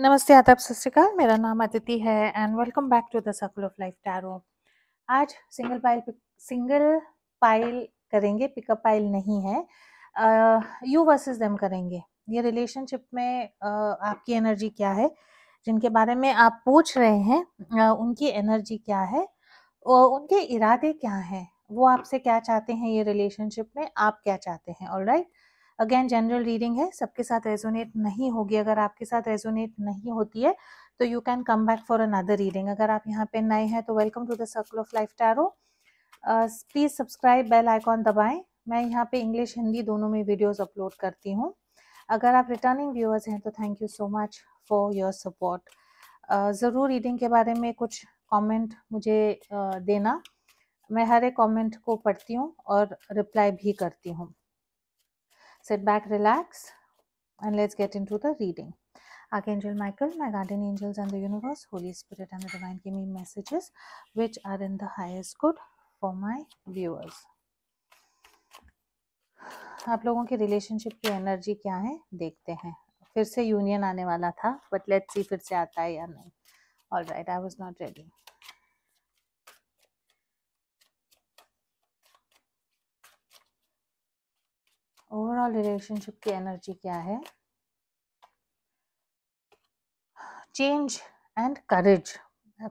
नमस्ते आदाब सत मेरा नाम अदिति है and welcome back to the circle of life tarot आज सिंगल पाइल सिंगल पाइल करेंगे पिकअप पाइल नहीं है यू वर्सेस देम करेंगे ये रिलेशनशिप में uh, आपकी एनर्जी क्या है जिनके बारे में आप पूछ रहे हैं uh, उनकी एनर्जी क्या है और उनके इरादे क्या हैं वो आपसे क्या चाहते हैं ये रिलेशनशिप में आप क्या चाहते हैं all right right? Again general reading है सबके साथ रेजोनेट नहीं होगी अगर आपके साथ रेजोनेट नहीं होती है तो you can come back for another reading अगर आप यहाँ पे नए हैं तो welcome to the circle of life tarot please subscribe bell icon दबाएं मैं यहाँ पे इंग्लिश हिंदी दोनों में वीडियोस अपलोड करती हूँ अगर आप रिटर्निंग व्यूअर्स हैं तो thank you so much for your support ज़रूर रीडिंग के बारे में कुछ कमेंट मुझे uh, देना मैं हर एक कॉमेंट को पढ़ती हूँ और रिप्लाई भी करती हूँ Sit back, relax, and let's get into the reading. Archangel Michael, my guardian angels and the universe, Holy Spirit, and the divine give me messages which are in the highest good for my viewers. आप लोगों की relationship की energy क्या है देखते हैं फिर से यूनियन आने वाला था बट लेट्स सी फिर से आता है या नहीं all right I was not ready overall relationship की एनर्जी क्या है change and courage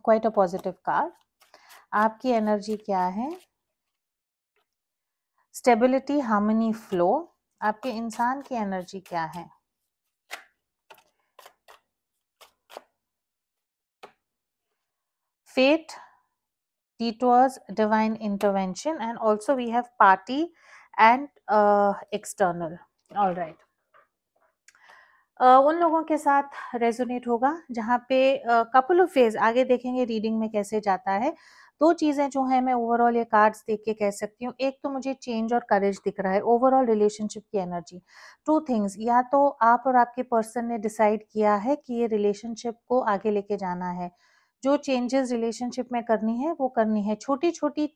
quite a positive card आपकी एनर्जी क्या है स्टेबिलिटी हार्मनी फ्लो आपके इंसान की एनर्जी क्या है faith detours divine intervention and also we have party and external all right उन लोगों के साथ रेजोनेट होगा जहाँ पे कपल ऑफ फेज आगे देखेंगे रीडिंग में कैसे जाता है दो चीज़ें जो है मैं ओवरऑल ये कार्ड्स देख के कह सकती हूँ एक तो मुझे चेंज और करेज दिख रहा है ओवरऑल रिलेशनशिप की एनर्जी टू थिंग्स या तो आप और आपके पर्सन ने डिसाइड किया है कि ये रिलेशनशिप को आगे लेके जाना है जो चेंजेस रिलेशनशिप में करनी है वो करनी है छोटी छोटी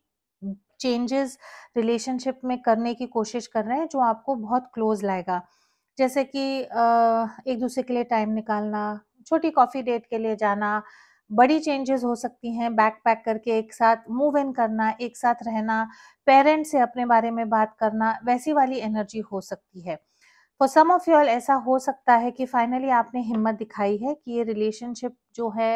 चेंजेस रिलेशनशिप में करने की कोशिश कर रहे हैं जो आपको बहुत क्लोज लाएगा जैसे कि एक दूसरे के लिए टाइम निकालना छोटी कॉफ़ी डेट के लिए जाना बड़ी चेंजेस हो सकती हैं बैक पैक करके एक साथ मूव इन करना एक साथ रहना पेरेंट्स से अपने बारे में बात करना वैसी वाली एनर्जी हो सकती है फॉर सम ऑफ यूल ऐसा हो सकता है कि फाइनली आपने हिम्मत दिखाई है कि ये रिलेशनशिप जो है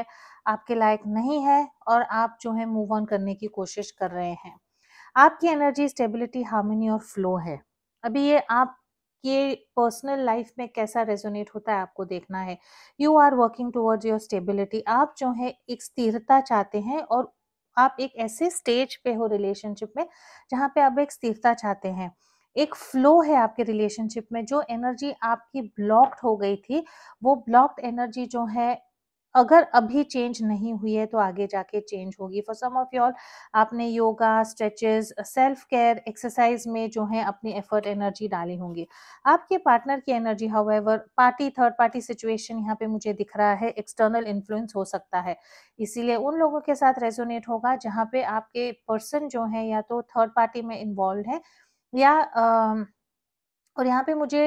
आपके लायक नहीं है और आप जो है मूव ऑन करने की कोशिश कर रहे हैं आपकी एनर्जी स्टेबिलिटी हार्मनी और फ्लो है अभी ये आप ये पर्सनल लाइफ में कैसा रेजोनेट होता है आपको देखना है you are working towards your stability आप जो है एक स्थिरता चाहते हैं और आप एक ऐसे स्टेज पे हो रिलेशनशिप में जहाँ पे आप एक स्थिरता चाहते हैं एक फ्लो है आपके रिलेशनशिप में जो एनर्जी आपकी ब्लॉक्ड हो गई थी वो ब्लॉक्ड एनर्जी जो है अगर अभी चेंज नहीं हुई है तो आगे जाके चेंज होगी फॉर सम ऑफ योर आपने yoga stretches self care exercise में जो है अपनी एफर्ट एनर्जी डाली होंगी आपके पार्टनर की energy however party third party situation यहाँ पे मुझे दिख रहा है एक्सटर्नल इन्फ्लुएंस हो सकता है इसीलिए उन लोगों के साथ रेजोनेट होगा जहाँ पे आपके पर्सन जो है या तो थर्ड पार्टी में इन्वॉल्व है या आ, और यहाँ पे मुझे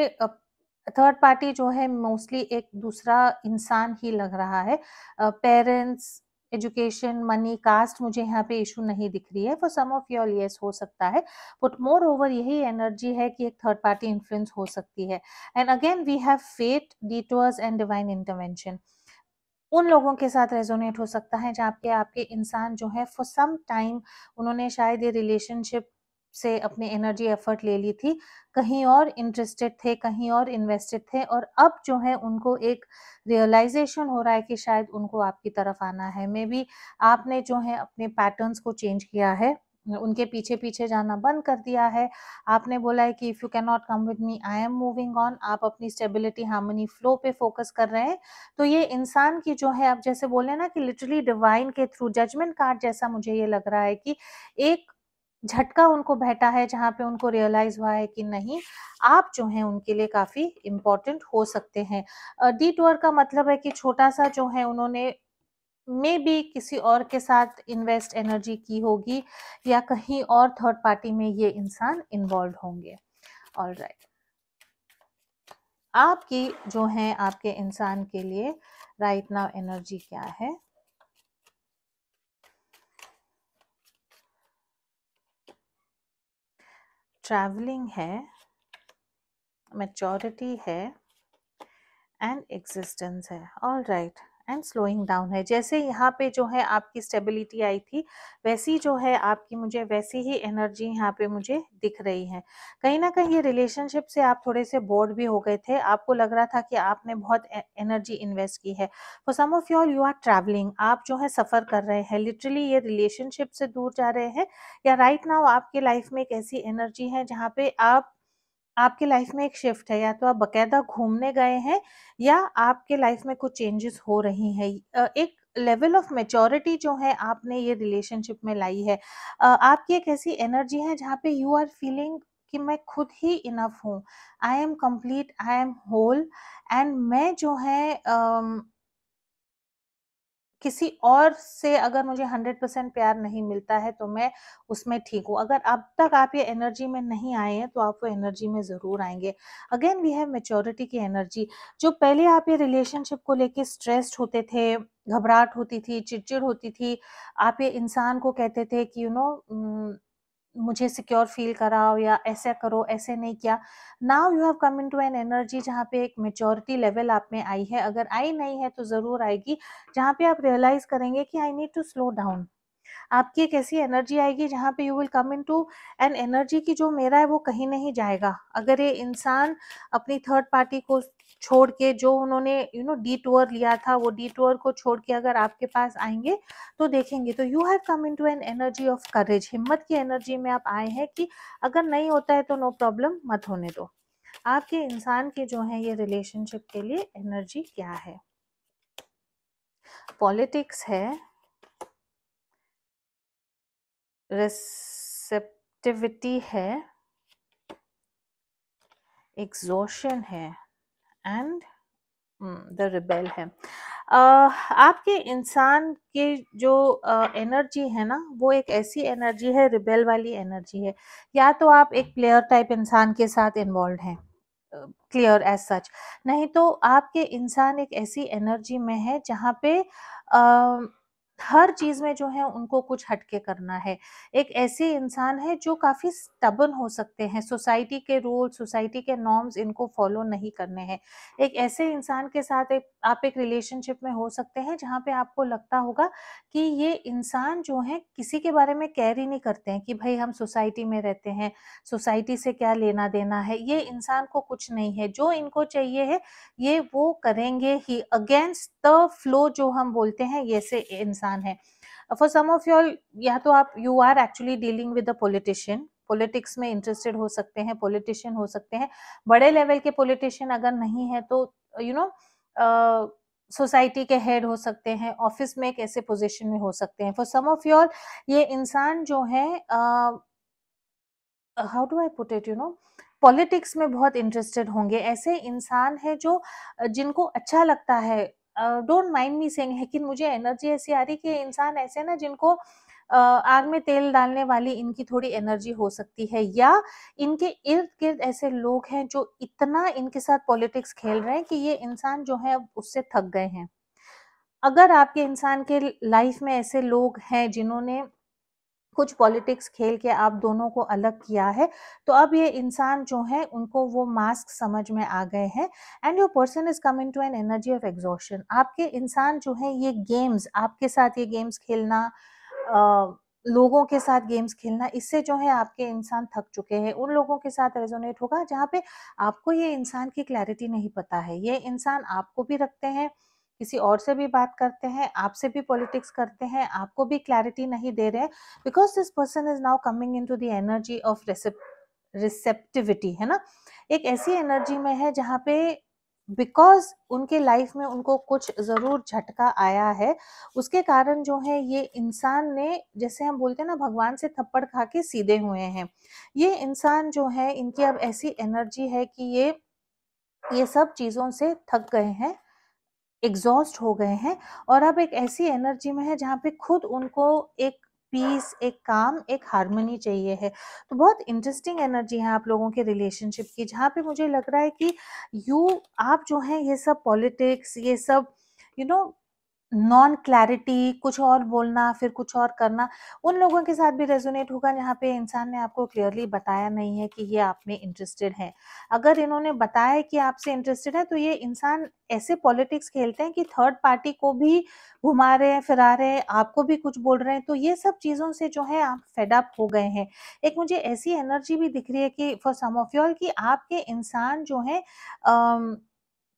थर्ड पार्टी जो है मोस्टली एक दूसरा इंसान ही लग रहा है पेरेंट्स एजुकेशन मनी कास्ट मुझे यहाँ पे इशू नहीं दिख रही है for some of your yes हो सकता है बट मोर ओवर यही एनर्जी है कि एक थर्ड पार्टी इन्फ्लुएंस हो सकती है and again we have fate detours and divine intervention उन लोगों के साथ रेजोनेट हो सकता है जहाँ पे आपके इंसान जो है फॉर सम टाइम उन्होंने शायद ये रिलेशनशिप से अपने एनर्जी एफर्ट ले ली थी कहीं और इंटरेस्टेड थे कहीं और इन्वेस्टेड थे और अब जो है उनको एक रियलाइजेशन हो रहा है कि शायद उनको आपकी तरफ आना है मे बी आपने जो है अपने पैटर्न्स को चेंज किया है उनके पीछे पीछे जाना बंद कर दिया है आपने बोला है कि if you can not come with me I am moving on आप अपनी स्टेबिलिटी हार्मनी फ्लो पे फोकस कर रहे हैं तो ये इंसान की जो है आप जैसे बोले ना कि लिटरली डिवाइन के थ्रू जजमेंट कार्ड जैसा मुझे ये लग रहा है कि एक झटका उनको बैठा है जहाँ पे उनको रियलाइज हुआ है कि नहीं आप जो हैं उनके लिए काफ़ी इम्पोर्टेंट हो सकते हैं डी टूअर का मतलब है कि छोटा सा जो है उन्होंने मे भी किसी और के साथ इन्वेस्ट एनर्जी की होगी या कहीं और थर्ड पार्टी में ये इंसान इन्वॉल्व होंगे ऑल राइट आपकी जो है आपके इंसान के लिए राइट नाउ एनर्जी क्या है ट्रैवलिंग है मेचोरिटी है एंड एग्जिस्टेंस है all right right. And slowing down है जैसे यहाँ पे जो है आपकी स्टेबिलिटी आई थी वैसी जो है आपकी मुझे वैसी ही एनर्जी यहाँ पे मुझे दिख रही है कहीं ना कहीं ये रिलेशनशिप से आप थोड़े से बोर्ड भी हो गए थे आपको लग रहा था कि आपने बहुत एनर्जी इन्वेस्ट की है for some of your you are travelling आप जो है सफ़र कर रहे हैं लिटरली ये रिलेशनशिप से दूर जा रहे हैं या राइट right नाउ आपके लाइफ में एक ऐसी एनर्जी है जहाँ पे आप आपके लाइफ में एक शिफ्ट है या तो आप बकायदा घूमने गए हैं या आपके लाइफ में कुछ चेंजेस हो रही हैं एक लेवल ऑफ मेचोरिटी जो है आपने ये रिलेशनशिप में लाई है आपकी एक ऐसी एनर्जी है जहाँ पे यू आर फीलिंग कि मैं खुद ही इनफ हूँ I am complete I am whole and मैं जो है किसी और से अगर मुझे हंड्रेड परसेंट प्यार नहीं मिलता है तो मैं उसमें ठीक हूँ अगर अब तक आप ये एनर्जी में नहीं आए हैं तो आप वो एनर्जी में ज़रूर आएंगे अगेन वी हैव मेच्योरिटी की एनर्जी जो पहले आप ये रिलेशनशिप को लेके स्ट्रेस्ड होते थे घबराहट होती थी चिड़चिड़ होती थी आप ये इंसान को कहते थे कि you you know know, mm, मुझे सिक्योर फील कराओ या ऐसा करो ऐसे नहीं किया now you have come in to an energy जहाँ पे एक मेचोरिटी लेवल आप में आई है अगर आई नहीं है तो ज़रूर आएगी जहाँ पे आप रियलाइज़ करेंगे कि I need to slow down आपकी एक ऐसी एनर्जी आएगी जहाँ पे you will come in to an energy की जो मेरा है वो कहीं नहीं जाएगा अगर ये इंसान अपनी थर्ड पार्टी को छोड़ के जो उन्होंने यू नो डी टूअर लिया था वो डी टूअर को छोड़ के अगर आपके पास आएंगे तो देखेंगे तो you have come in to an energy of courage हिम्मत की एनर्जी में आप आए हैं कि अगर नहीं होता है तो नो प्रॉब्लम मत होने दो आपके इंसान के जो है ये रिलेशनशिप के लिए एनर्जी क्या है पॉलिटिक्स है रिसेप्टिविटी है एग्जॉशन है एंड द रिबेल है uh, आपके इंसान की जो एनर्जी uh, है ना वो एक ऐसी एनर्जी है रिबेल वाली एनर्जी है या तो आप एक प्लेयर टाइप इंसान के साथ इन्वॉल्व हैं क्लियर एज सच नहीं तो आपके इंसान एक ऐसी एनर्जी में है जहाँ पे uh, हर चीज में जो है उनको कुछ हटके करना है एक ऐसे इंसान है जो काफी स्टबन हो सकते हैं सोसाइटी के रूल सोसाइटी के नॉर्म्स इनको फॉलो नहीं करने हैं एक ऐसे इंसान के साथ एक आप एक रिलेशनशिप में हो सकते हैं जहाँ पे आपको लगता होगा कि ये इंसान जो है किसी के बारे में केयर ही नहीं करते हैं कि भाई हम सोसाइटी में रहते हैं सोसाइटी से क्या लेना देना है ये इंसान को कुछ नहीं है जो इनको चाहिए है ये वो करेंगे ही अगेंस्ट द फ्लो जो हम बोलते हैं ये से इंसान आसान है फॉर सम ऑफ योर या तो आप you are actually dealing with a politician politics में इंटरेस्टेड हो सकते हैं पॉलिटिशियन हो सकते हैं बड़े लेवल के पॉलिटिशियन अगर नहीं है तो यू नो सोसाइटी के हेड हो सकते हैं ऑफिस में एक ऐसे पोजीशन में हो सकते हैं फॉर सम ऑफ योर ये इंसान जो है how do I put it you know politics में बहुत इंटरेस्टेड होंगे ऐसे इंसान है जो जिनको अच्छा लगता है डोंट माइंड मी सेइंग है कि मुझे एनर्जी ऐसी आ रही कि इंसान ऐसे ना जिनको uh, आग में तेल डालने वाली इनकी थोड़ी एनर्जी हो सकती है या इनके इर्द गिर्द ऐसे लोग हैं जो इतना इनके साथ पॉलिटिक्स खेल रहे हैं कि ये इंसान जो है उससे थक गए हैं अगर आपके इंसान के लाइफ में ऐसे लोग हैं जिन्होंने कुछ पॉलिटिक्स खेल के आप दोनों को अलग किया है तो अब ये इंसान जो है उनको वो मास्क समझ में आ गए हैं and your person is coming to an energy of exhaustion आपके इंसान जो है ये गेम्स आपके साथ ये गेम्स खेलना आ, लोगों के साथ गेम्स खेलना इससे जो है आपके इंसान थक चुके हैं उन लोगों के साथ रेजोनेट होगा जहाँ पे आपको ये इंसान की क्लैरिटी नहीं पता है ये इंसान आपको भी रखते हैं किसी और से भी बात करते हैं आपसे भी पॉलिटिक्स करते हैं आपको भी क्लैरिटी नहीं दे रहे because this person is now coming in to the energy of receptivity है ना एक ऐसी एनर्जी में है जहाँ पे बिकॉज उनके लाइफ में उनको कुछ ज़रूर झटका आया है उसके कारण जो है ये इंसान ने जैसे हम बोलते हैं ना भगवान से थप्पड़ खा के सीधे हुए हैं ये इंसान जो है इनकी अब ऐसी एनर्जी है कि ये ये सब चीज़ों से थक गए हैं एग्जॉस्ट हो गए हैं और अब एक ऐसी एनर्जी में है जहाँ पे खुद उनको एक पीस एक काम एक हारमोनी चाहिए है तो बहुत इंटरेस्टिंग एनर्जी है आप लोगों के रिलेशनशिप की जहाँ पे मुझे लग रहा है कि यू आप जो हैं ये सब पॉलिटिक्स ये सब you you know know, non clarity कुछ और बोलना फिर कुछ और करना उन लोगों के साथ भी रेजोनेट होगा जहाँ पे इंसान ने आपको क्लियरली बताया नहीं है कि ये आप में इंटरेस्टेड है अगर इन्होंने बताया कि आपसे इंटरेस्टेड है तो ये इंसान ऐसे पॉलिटिक्स खेलते हैं कि थर्ड पार्टी को भी घुमा रहे हैं फिरा रहे हैं आपको भी कुछ बोल रहे हैं तो ये सब चीज़ों से जो है आप फेडअप हो गए हैं एक मुझे ऐसी एनर्जी भी दिख रही है कि फॉर सम ऑफ ऑल कि आपके इंसान जो है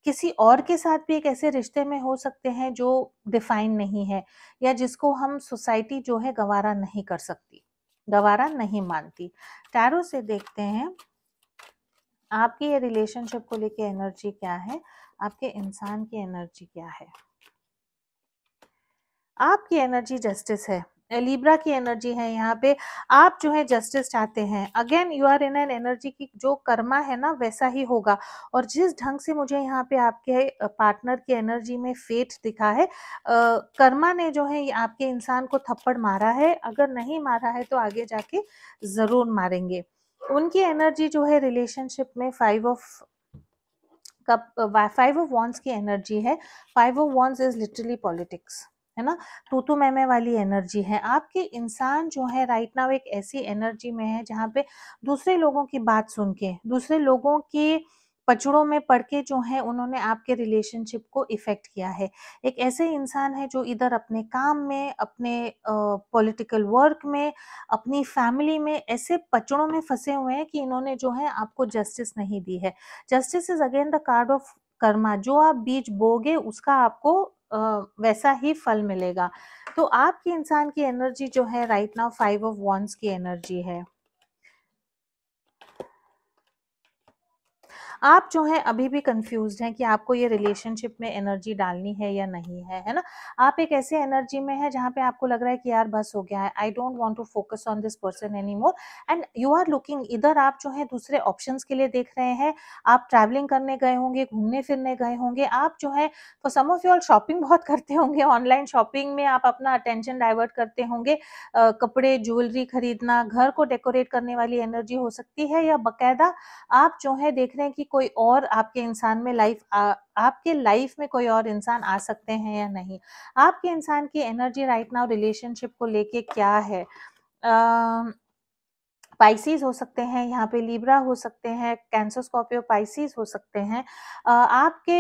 किसी और के साथ भी एक ऐसे रिश्ते में हो सकते हैं जो डिफाइन नहीं है या जिसको हम सोसाइटी जो है गवारा नहीं कर सकती गवारा नहीं मानती टैरो से देखते हैं आपकी ये रिलेशनशिप को लेके एनर्जी क्या है आपके इंसान की एनर्जी क्या है आपकी एनर्जी जस्टिस है लिब्रा की एनर्जी है यहाँ पे आप जो है जस्टिस चाहते हैं again you are in an energy की जो कर्मा है ना वैसा ही होगा और जिस ढंग से मुझे यहाँ पे आपके पार्टनर की एनर्जी में फेट दिखा है आ, कर्मा ने जो है आपके इंसान को थप्पड़ मारा है अगर नहीं मारा है तो आगे जाके जरूर मारेंगे उनकी एनर्जी जो है रिलेशनशिप में five of cup five of wands की एनर्जी है five of wands is literally politics है ना तो तो मैमे वाली एनर्जी है आपके इंसान जो है राइट नाउ एक ऐसी एनर्जी में है जहाँ पे दूसरे लोगों की बात सुन के दूसरे लोगों के पचड़ों में पढ़ के जो है उन्होंने आपके रिलेशनशिप को इफेक्ट किया है एक ऐसे इंसान है जो इधर अपने काम में अपने पॉलिटिकल वर्क में अपनी फैमिली में ऐसे पचड़ों में फंसे हुए हैं कि इन्होंने जो है आपको जस्टिस नहीं दी है justice is again the card of karma जो आप बीज बोगे उसका आपको वैसा ही फल मिलेगा तो आपकी इंसान की एनर्जी जो है right now five of wands की एनर्जी है आप जो है अभी भी कंफ्यूज हैं कि आपको ये रिलेशनशिप में एनर्जी डालनी है या नहीं है है ना आप एक ऐसे एनर्जी में है जहाँ पे आपको लग रहा है कि यार बस हो गया है I don't want to focus on this person any more and you are looking इधर आप जो है दूसरे ऑप्शन के लिए देख रहे हैं आप ट्रैवलिंग करने गए होंगे घूमने फिरने गए होंगे आप जो है for some of you shopping बहुत करते होंगे ऑनलाइन शॉपिंग में आप अपना अटेंशन डाइवर्ट करते होंगे कपड़े ज्वेलरी खरीदना घर को डेकोरेट करने वाली एनर्जी हो सकती है या बकायदा आप जो है देख रहे हैं कि कोई और आपके इंसान में लाइफ आपके लाइफ में कोई और इंसान आ सकते हैं या नहीं आपके इंसान की एनर्जी राइट नाउ रिलेशनशिप को लेके क्या है आ, पाइसिस हो सकते हैं यहाँ पे लिब्रा हो सकते हैं कैंसर स्कॉर्पियो पाइसिस हो सकते हैं आपके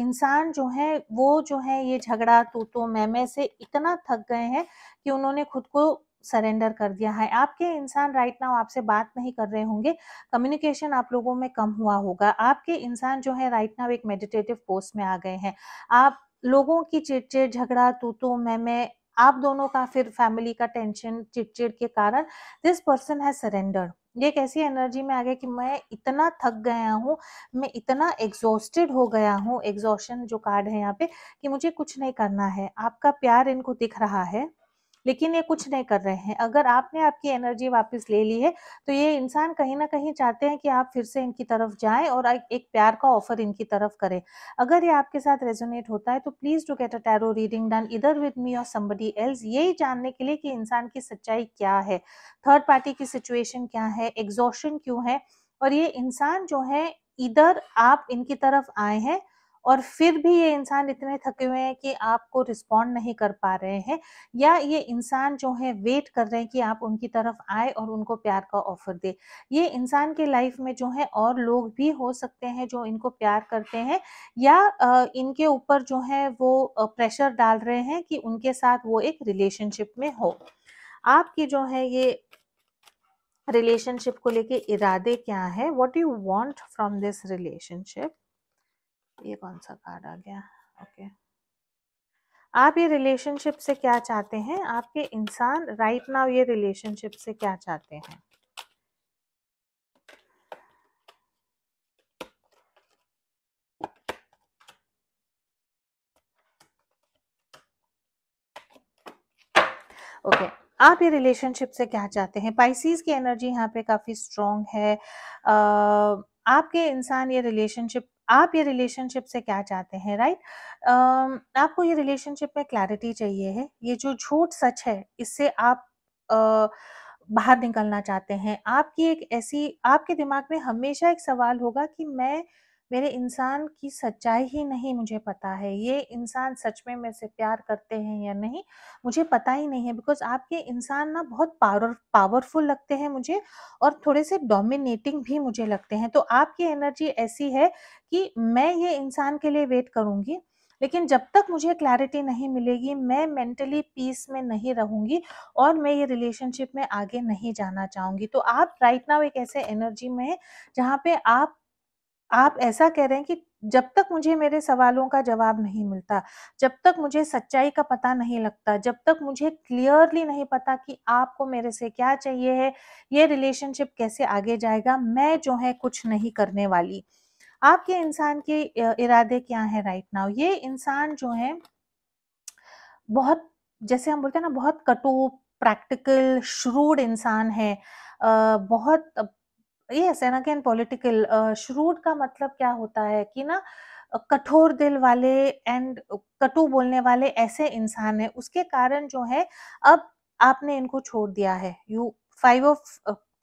इंसान जो हैं वो जो है ये झगड़ा तो तो मैं से इतना थक गए हैं कि उन्होंने खुद को सरेंडर कर दिया है आपके इंसान राइट नाउ आपसे बात नहीं कर रहे होंगे कम्युनिकेशन आप लोगों में कम हुआ होगा आपके इंसान जो है राइट नाउ एक मेडिटेटिव पोस्ट में आ गए हैं आप लोगों की चिड़चिड़ झगड़ा तू तो मैं मैं आप दोनों का फिर फैमिली का टेंशन चिड़चिड़ के कारण दिस पर्सन हैज सरेंडर ये एक ऐसी एनर्जी में आ गया कि मैं इतना थक गया हूँ मैं इतना एग्जॉस्टेड हो गया हूँ एग्जॉशन जो कार्ड है यहाँ पे कि मुझे कुछ नहीं करना है आपका प्यार इनको दिख रहा है लेकिन ये कुछ नहीं कर रहे हैं अगर आपने आपकी एनर्जी वापस ले ली है तो ये इंसान कहीं ना कहीं चाहते हैं कि आप फिर से इनकी तरफ जाएं और एक प्यार का ऑफर इनकी तरफ करें अगर ये आपके साथ रेजोनेट होता है तो please to get a tarot reading done इधर विद मी और समबडी एल्स यही जानने के लिए कि इंसान की सच्चाई क्या है थर्ड पार्टी की सिचुएशन क्या है एग्जॉशन क्यों है और ये इंसान जो है इधर आप इनकी तरफ आए हैं और फिर भी ये इंसान इतने थके हुए हैं कि आपको रिस्पॉन्ड नहीं कर पा रहे हैं या ये इंसान जो है वेट कर रहे हैं कि आप उनकी तरफ आए और उनको प्यार का ऑफर दे ये इंसान के लाइफ में जो है और लोग भी हो सकते हैं जो इनको प्यार करते हैं या इनके ऊपर जो है वो प्रेशर डाल रहे हैं कि उनके साथ वो एक रिलेशनशिप में हो आपकी जो है ये रिलेशनशिप को लेके इरादे क्या है what you want from this relationship ये कौन सा कार्ड आ गया ओके आप ये रिलेशनशिप से क्या चाहते हैं आपके इंसान राइट नाउ ये रिलेशनशिप से क्या चाहते हैं ओके okay. आप ये रिलेशनशिप से क्या चाहते हैं पाइसीज की एनर्जी यहाँ पे काफ़ी स्ट्रॉन्ग है आ, आपके इंसान ये रिलेशनशिप आप ये रिलेशनशिप से क्या चाहते हैं राइट right? uh, आपको ये रिलेशनशिप में क्लैरिटी चाहिए है ये जो झूठ सच है इससे आप uh, बाहर निकलना चाहते हैं आपकी एक ऐसी आपके दिमाग में हमेशा एक सवाल होगा कि मैं मेरे इंसान की सच्चाई ही नहीं मुझे पता है ये इंसान सच में मेरे से प्यार करते हैं या नहीं मुझे पता ही नहीं है बिकॉज आपके इंसान ना बहुत पावर पावरफुल लगते हैं मुझे और थोड़े से डोमिनेटिंग भी मुझे लगते हैं तो आपकी एनर्जी ऐसी है कि मैं ये इंसान के लिए वेट करूँगी लेकिन जब तक मुझे क्लैरिटी नहीं मिलेगी मैं मेंटली पीस में नहीं रहूंगी और मैं ये रिलेशनशिप में आगे नहीं जाना चाहूंगी तो आप राइट नाउ एक ऐसे एनर्जी में हैं जहाँ पे आप आप ऐसा कह रहे हैं कि जब तक मुझे मेरे सवालों का जवाब नहीं मिलता जब तक मुझे सच्चाई का पता नहीं लगता जब तक मुझे क्लियरली नहीं पता कि आपको मेरे से क्या चाहिए है ये रिलेशनशिप कैसे आगे जाएगा मैं जो है कुछ नहीं करने वाली आपके इंसान के इरादे क्या है राइट नाउ ये इंसान जो है बहुत जैसे हम बोलते हैं ना बहुत कटु प्रैक्टिकल श्रूड इंसान है बहुत yes and again political shrewd का मतलब क्या होता है कि ना कठोर दिल वाले एंड कटु बोलने वाले ऐसे इंसान है उसके कारण जो है अब आपने इनको छोड़ दिया है you five of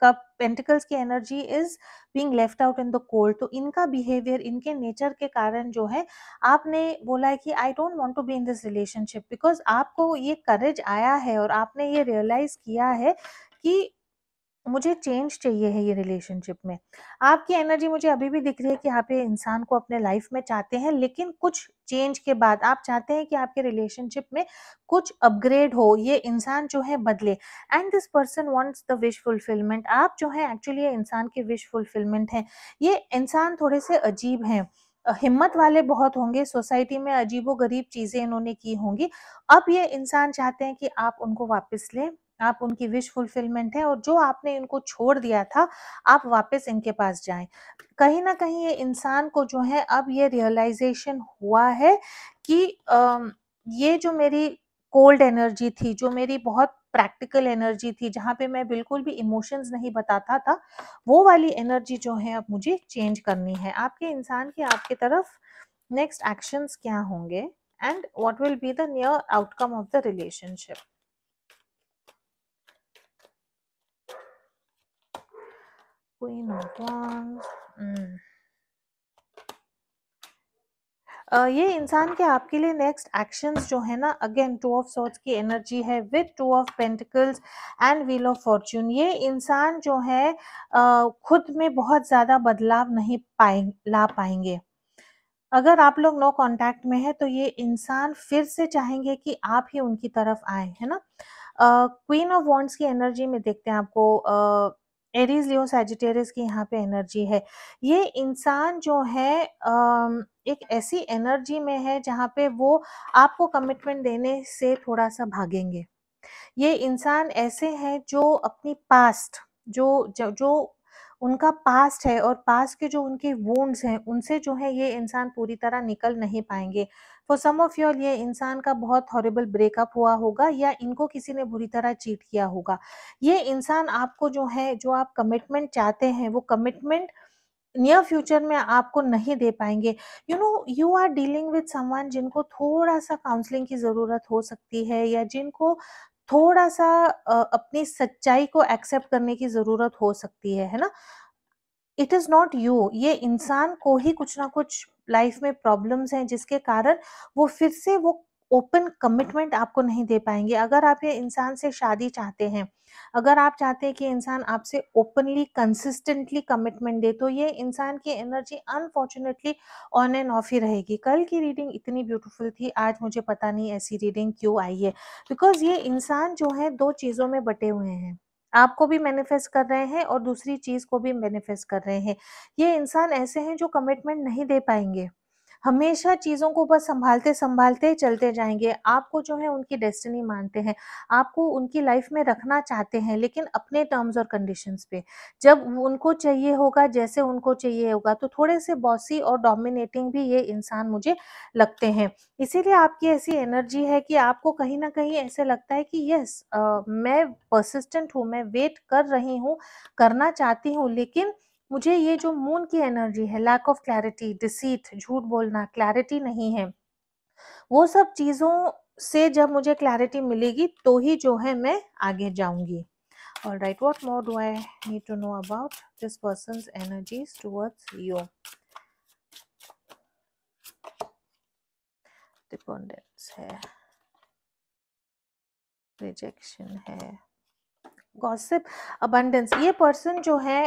cup pentacles की energy is being left out in the cold तो इनका बिहेवियर इनके नेचर के कारण जो है आपने बोला है कि I don't want to be in this relationship because आपको ये करेज आया है और आपने ये रियलाइज किया है कि मुझे चेंज चाहिए है ये रिलेशनशिप में आपकी एनर्जी मुझे अभी भी दिख रही है कि आप ये इंसान को अपने लाइफ में चाहते हैं लेकिन कुछ चेंज के बाद आप चाहते हैं कि आपके रिलेशनशिप में कुछ अपग्रेड हो ये इंसान जो है बदले and this person wants the wish fulfilment आप जो है एक्चुअली ये इंसान के विश फुलफिलमेंट है ये इंसान थोड़े से अजीब हैं हिम्मत वाले बहुत होंगे सोसाइटी में अजीबो गरीब चीजें इन्होंने की होंगी अब ये इंसान चाहते हैं कि आप उनको वापस लें आप उनकी विश फुलफिलमेंट है और जो आपने इनको छोड़ दिया था आप वापस इनके पास जाएं कहीं ना कहीं ये इंसान को जो है अब ये रियलाइजेशन हुआ है कि ये जो मेरी कोल्ड एनर्जी थी जो मेरी बहुत प्रैक्टिकल एनर्जी थी जहाँ पे मैं बिल्कुल भी इमोशंस नहीं बताता था वो वाली एनर्जी जो है अब मुझे चेंज करनी है आपके इंसान की आपकी तरफ नेक्स्ट एक्शंस क्या होंगे and what will be the near outcome of the relationship queen of wands hmm. uh, ये इंसान के आपके लिए नेक्स्ट एक्शंस जो है ना अगेन टू ऑफ सॉर्ट्स की एनर्जी है two of pentacles and wheel of fortune ये इंसान जो है uh, खुद में बहुत ज़्यादा बदलाव नहीं पाए ला पाएंगे अगर आप लोग नो कांटेक्ट में है तो ये इंसान फिर से चाहेंगे कि आप ही उनकी तरफ आए है ना क्वीन ऑफ वॉन्ट्स की एनर्जी में देखते हैं आपको uh, एरीज लियो सेजिटेरियस की यहाँ पे एनर्जी है ये इंसान जो है एक ऐसी एनर्जी में है जहाँ पे वो आपको कमिटमेंट देने से थोड़ा सा भागेंगे ये इंसान ऐसे हैं जो अपनी पास्ट जो जो उनका पास्ट है और पास्ट के जो उनके वोन्स हैं उनसे जो है ये इंसान पूरी तरह निकल नहीं पाएंगे फॉर सम ऑफ योर ये इंसान का बहुत हॉरेबल ब्रेकअप हुआ होगा या इनको किसी ने बुरी तरह चीट किया होगा ये इंसान आपको जो है जो आप कमिटमेंट चाहते हैं वो कमिटमेंट नियर फ्यूचर में आपको नहीं दे पाएंगे you know you are dealing with someone जिनको थोड़ा सा काउंसलिंग की ज़रूरत हो सकती है या जिनको थोड़ा सा अपनी सच्चाई को एक्सेप्ट करने की ज़रूरत हो सकती है है ना इट इज़ नॉट यू ये इंसान को ही कुछ ना कुछ लाइफ में प्रॉब्लम्स हैं जिसके कारण वो फिर से वो ओपन कमिटमेंट आपको नहीं दे पाएंगे अगर आप ये इंसान से शादी चाहते हैं अगर आप चाहते हैं कि इंसान आपसे ओपनली कंसिस्टेंटली कमिटमेंट दे तो ये इंसान की energy unfortunately on and off ही रहेगी कल की रीडिंग इतनी ब्यूटीफुल थी आज मुझे पता नहीं ऐसी रीडिंग क्यों आई है बिकॉज ये इंसान जो है दो चीज़ों में बटे हुए हैं आपको भी मैनिफेस्ट कर रहे हैं और दूसरी चीज़ को भी मैनिफेस्ट कर रहे हैं ये इंसान ऐसे हैं जो कमिटमेंट नहीं दे पाएंगे हमेशा चीज़ों को बस संभालते संभालते चलते जाएंगे आपको जो है उनकी डेस्टिनी मानते हैं आपको उनकी लाइफ में रखना चाहते हैं लेकिन अपने टर्म्स और कंडीशंस पे जब उनको चाहिए होगा जैसे उनको चाहिए होगा तो थोड़े से बॉसी और डोमिनेटिंग भी ये इंसान मुझे लगते हैं इसीलिए आपकी ऐसी एनर्जी है कि आपको कहीं ना कहीं ऐसे लगता है कि यस आ, मैं परसिस्टेंट हूँ मैं वेट कर रही हूँ करना चाहती हूँ लेकिन मुझे ये जो मून की एनर्जी है लैक ऑफ क्लैरिटी डिसीट झूठ बोलना क्लैरिटी नहीं है वो सब चीजों से जब मुझे क्लैरिटी मिलेगी तो ही जो है मैं आगे जाऊंगी और right what more do I need to know about this person energy towards you dependence है रिजेक्शन है गॉसिप अबंडेंस ये पर्सन जो है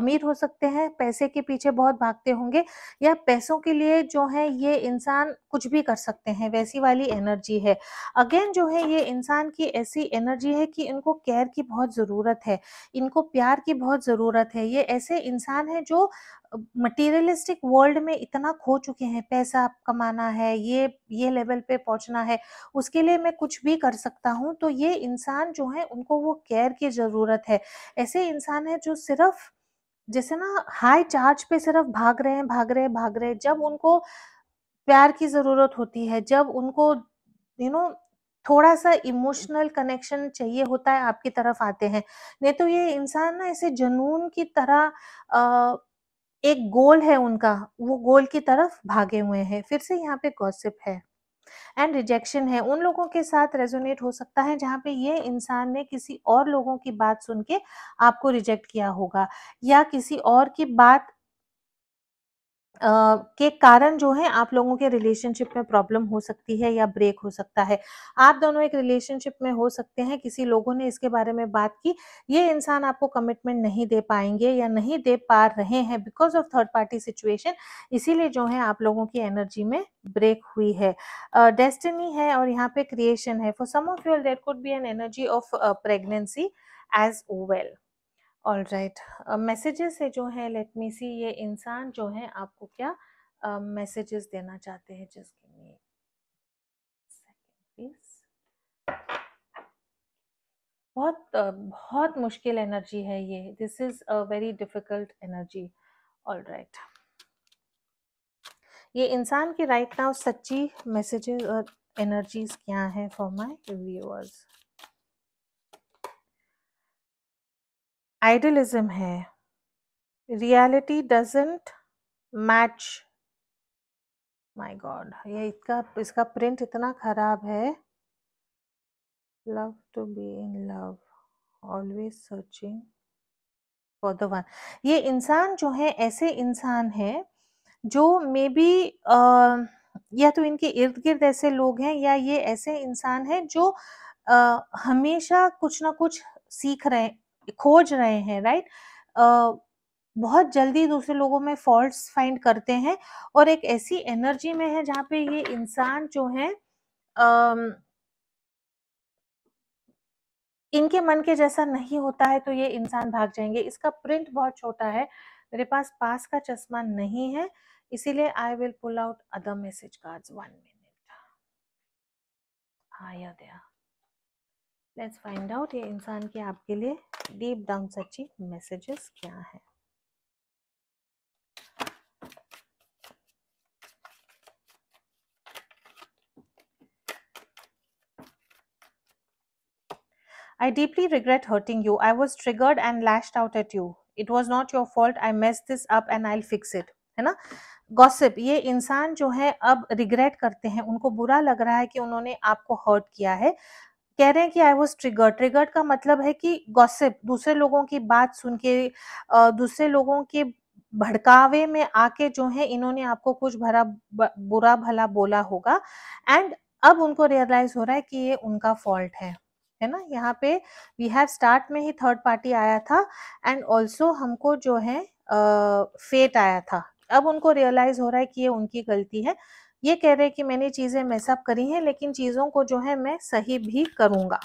अमीर हो सकते हैं पैसे के पीछे बहुत भागते होंगे या पैसों के लिए जो है ये इंसान कुछ भी कर सकते हैं वैसी वाली एनर्जी है अगेन जो है ये इंसान की ऐसी एनर्जी है कि इनको केयर की बहुत ज़रूरत है इनको प्यार की बहुत ज़रूरत है ये ऐसे इंसान है जो मटेरियलिस्टिक वर्ल्ड में इतना खो चुके हैं पैसा कमाना है ये ये लेवल पे पहुंचना है उसके लिए मैं कुछ भी कर सकता हूँ तो ये इंसान जो है उनको वो केयर की ज़रूरत है ऐसे इंसान है जो सिर्फ जैसे ना हाई चार्ज पे सिर्फ भाग रहे हैं भाग रहे हैं भाग रहे हैं जब उनको प्यार की ज़रूरत होती है जब उनको यू नो थोड़ा सा इमोशनल कनेक्शन चाहिए होता है आपकी तरफ आते हैं नहीं तो ये इंसान ना ऐसे जुनून की तरह आ, एक गोल है उनका वो गोल की तरफ भागे हुए हैं फिर से यहाँ पे गॉसिप है एंड रिजेक्शन है उन लोगों के साथ रेजोनेट हो सकता है जहाँ पे ये इंसान ने किसी और लोगों की बात सुन के आपको रिजेक्ट किया होगा या किसी और की बात के कारण जो है आप लोगों के रिलेशनशिप में प्रॉब्लम हो सकती है या ब्रेक हो सकता है आप दोनों एक रिलेशनशिप में हो सकते हैं किसी लोगों ने इसके बारे में बात की ये इंसान आपको कमिटमेंट नहीं दे पाएंगे या नहीं दे पा रहे हैं because of third party situation इसीलिए जो है आप लोगों की एनर्जी में ब्रेक हुई है डेस्टिनी uh, है और यहाँ पे क्रिएशन है for some of your there could be an energy of pregnancy as well all right messages से जो है लेट मी सी ये इंसान जो है आपको क्या मैसेजेस uh, देना चाहते हैं मी सेकंड प्लीज बहुत uh, बहुत मुश्किल एनर्जी है ये this is a very difficult energy all right ये इंसान की राइट नाउ सच्ची मैसेजेस और एनर्जीज क्या है फॉर माय व्यूअर्स आइडियलिज्म है reality doesn't match my god ये इसका इसका प्रिंट इतना खराब है love to be in love always searching for the one ये इंसान जो है ऐसे इंसान है जो मे बी या तो इनके इर्द गिर्द ऐसे लोग हैं या ये ऐसे इंसान हैं जो आ, हमेशा कुछ ना कुछ सीख रहे खोज रहे हैं राइट right? बहुत जल्दी दूसरे लोगों में फॉल्ट फाइंड करते हैं और एक ऐसी एनर्जी में है जहाँ पे ये इंसान जो है इनके मन के जैसा नहीं होता है तो ये इंसान भाग जाएंगे इसका प्रिंट बहुत छोटा है मेरे पास पास का चश्मा नहीं है इसीलिए I will pull out other message card one minute आया दया लेट्स फाइंड आउट ये इंसान के आपके लिए डीप डाउन सच्ची मैसेजेस क्या है I deeply regret hurting you. I was triggered and lashed out at you. It was not your fault. I messed this up and I'll fix it. है ना गॉसिप ये इंसान जो है अब रिग्रेट करते हैं उनको बुरा लग रहा है कि उन्होंने आपको हर्ट किया है कह रहे हैं कि आई वॉज ट्रिगर ट्रिगर्ड का मतलब है कि गॉसिप दूसरे लोगों की बात सुन के दूसरे लोगों के भड़कावे में आके जो है इन्होंने आपको कुछ भरा बुरा भला बोला होगा एंड अब उनको रियलाइज हो रहा है कि ये उनका फॉल्ट है है ना यहाँ पे वी हैव स्टार्ट में ही थर्ड पार्टी आया था एंड ऑल्सो हमको जो है फेट आया था अब उनको रियलाइज हो रहा है कि ये उनकी गलती है ये कह रहे हैं कि मैंने चीज़ें मेसअप करी हैं लेकिन चीज़ों को जो है मैं सही भी करूँगा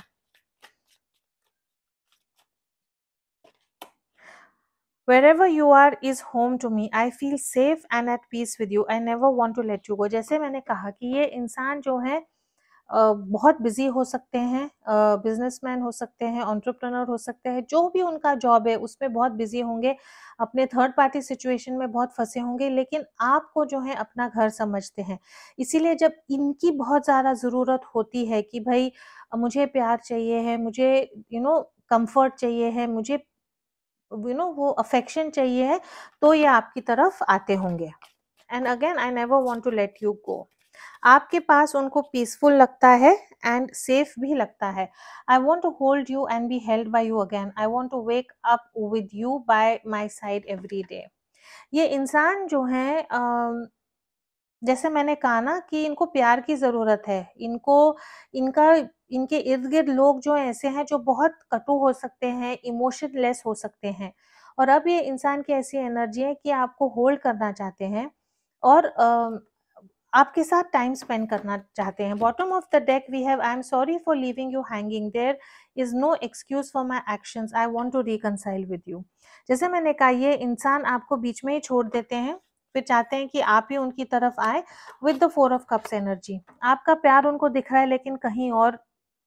wherever you are is home to me i feel safe and at peace with you i never want to let you go जैसे मैंने कहा कि ये इंसान जो है बहुत बिजी हो सकते हैं बिजनेसमैन हो सकते हैं ऑन्टरप्रनर हो सकते हैं जो भी उनका जॉब है उसमें बहुत बिजी होंगे अपने थर्ड पार्टी सिचुएशन में बहुत फंसे होंगे लेकिन आपको जो है अपना घर समझते हैं इसीलिए जब इनकी बहुत ज़्यादा ज़रूरत होती है कि भाई मुझे प्यार चाहिए है मुझे यू नो कम्फर्ट चाहिए है मुझे यू नो वो अफेक्शन चाहिए है तो ये आपकी तरफ आते होंगे and again I never want to let you go आपके पास उनको पीसफुल लगता है एंड सेफ भी लगता है I want to hold you and be held by you again I want to wake up with you by my side every day ये इंसान जो है जैसे मैंने कहा ना कि इनको प्यार की ज़रूरत है इनको इनका इनके इर्द गिर्द लोग जो ऐसे हैं जो बहुत कटु हो सकते हैं इमोशनलेस हो सकते हैं और अब ये इंसान की ऐसी एनर्जी है कि आपको होल्ड करना चाहते हैं और आपके साथ टाइम स्पेंड करना चाहते हैं bottom of the deck we have I am sorry for leaving you hanging there is no excuse for my action I want to reconcile with you जैसे मैंने कहा ये इंसान आपको बीच में ही छोड़ देते हैं फिर चाहते हैं कि आप ही उनकी तरफ आए with the four of cups energy आपका प्यार उनको दिख रहा है लेकिन कहीं और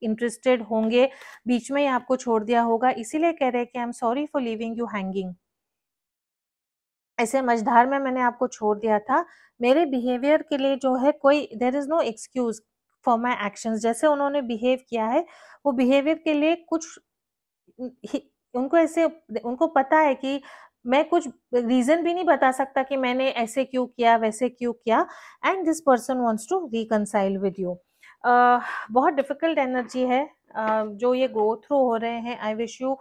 इंटरेस्टेड होंगे बीच में ही आपको छोड़ दिया होगा इसीलिए कह रहे हैं कि I am sorry for leaving you hanging ऐसे मझधार में मैंने आपको छोड़ दिया था मेरे बिहेवियर के लिए जो है कोई there is no excuse for my action जैसे उन्होंने बिहेव किया है वो बिहेवियर के लिए कुछ उनको ऐसे उनको पता है कि मैं कुछ रीज़न भी नहीं बता सकता कि मैंने ऐसे क्यों किया वैसे क्यों किया and this person wants to reconcile with you बहुत डिफ़िकल्ट एनर्जी है uh, जो ये गो थ्रू हो रहे हैं I wish you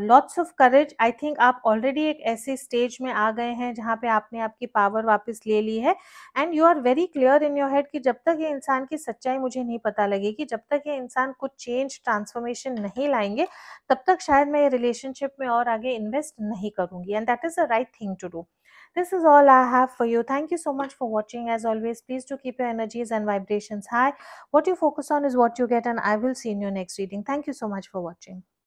lots of courage I think आप ऑलरेडी एक ऐसे स्टेज में आ गए हैं जहाँ पे आपने आपकी पावर वापस ले ली है and you are very clear in your head कि जब तक ये इंसान की सच्चाई मुझे नहीं पता लगेगी जब तक ये इंसान कुछ चेंज ट्रांसफॉर्मेशन नहीं लाएंगे तब तक शायद मैं ये रिलेशनशिप में और आगे इन्वेस्ट नहीं करूँगी and that is the right thing to do this is all i have for you thank you so much for watching as always please do keep your energies and vibrations high what you focus on is what you get and i will see you in your next reading thank you so much for watching